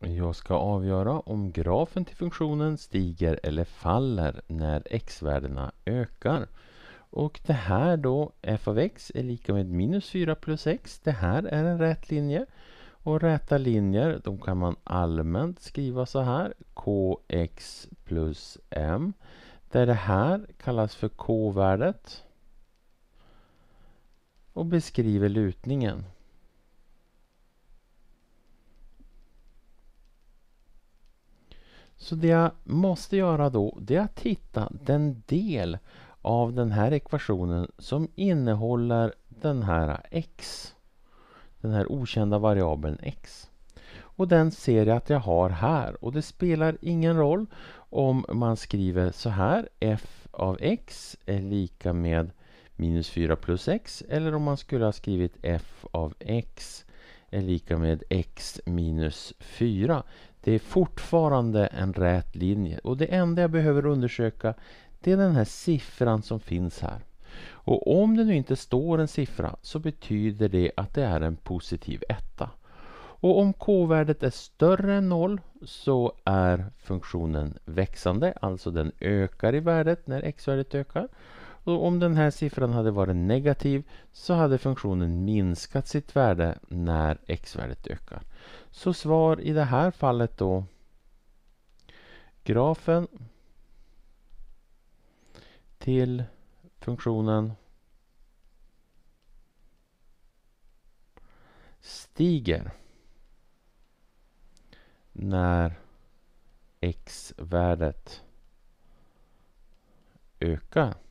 Jag ska avgöra om grafen till funktionen stiger eller faller när x-värdena ökar. Och det här då, f av x är lika med minus 4 plus x. Det här är en rät linje. Och räta linjer, de kan man allmänt skriva så här. kx plus m. Där det här kallas för k-värdet. Och beskriver lutningen. Så det jag måste göra då det är att hitta den del av den här ekvationen som innehåller den här x. Den här okända variabeln x. Och den ser jag att jag har här och det spelar ingen roll om man skriver så här f av x är lika med minus 4 plus x eller om man skulle ha skrivit f av x är lika med x minus 4. Det är fortfarande en rät linje och det enda jag behöver undersöka det är den här siffran som finns här. Och om det nu inte står en siffra så betyder det att det är en positiv etta. Och om k-värdet är större än 0 så är funktionen växande, alltså den ökar i värdet när x-värdet ökar. Och om den här siffran hade varit negativ så hade funktionen minskat sitt värde när x-värdet ökar. Så svar i det här fallet då grafen till funktionen stiger när x-värdet ökar.